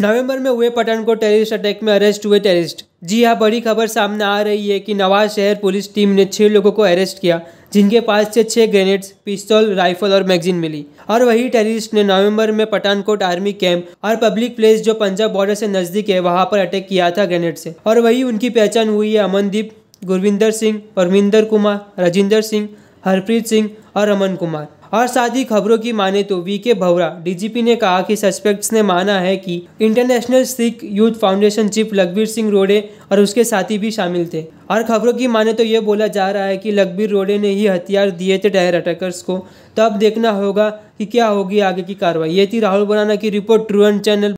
नवंबर में हुए Pathankot terrorist attack में अरेस्ट हुए टेररिस्ट जी हाँ बड़ी खबर सामने आ रही है कि नवाज शहर पुलिस टीम ने छह लोगों को अरेस्ट किया जिनके पास से छह ग्रेनेड्स पिस्तौल राइफल और मैगजीन मिली और वही टेररिस्ट ने नवंबर में पठानकोट आर्मी कैंप और पब्लिक प्लेस जो पंजाब बॉर्डर से नज़दीक है वहाँ पर अटैक किया था ग्रेनेड से और वही उनकी पहचान हुई है अमनदीप गुरविंदर सिंह परमिंदर कुमार राजिंदर सिंह हरप्रीत सिंह और अमन कुमार और साथ ही खबरों की माने तो वी के भवरा डीजीपी ने कहा कि सस्पेक्ट्स ने माना है कि international Sikh youth foundation chief Lakhbir Singh Rode और उसके साथी भी शामिल थे और खबरों की माने तो ये बोला जा रहा है कि लखबीर रोडे ने ही हथियार दिए थे टायर अटैकर्स को तो अब देखना होगा कि क्या होगी आगे की कार्रवाई ये थी राहुल बुराना की रिपोर्ट ट्रू एंड चैनल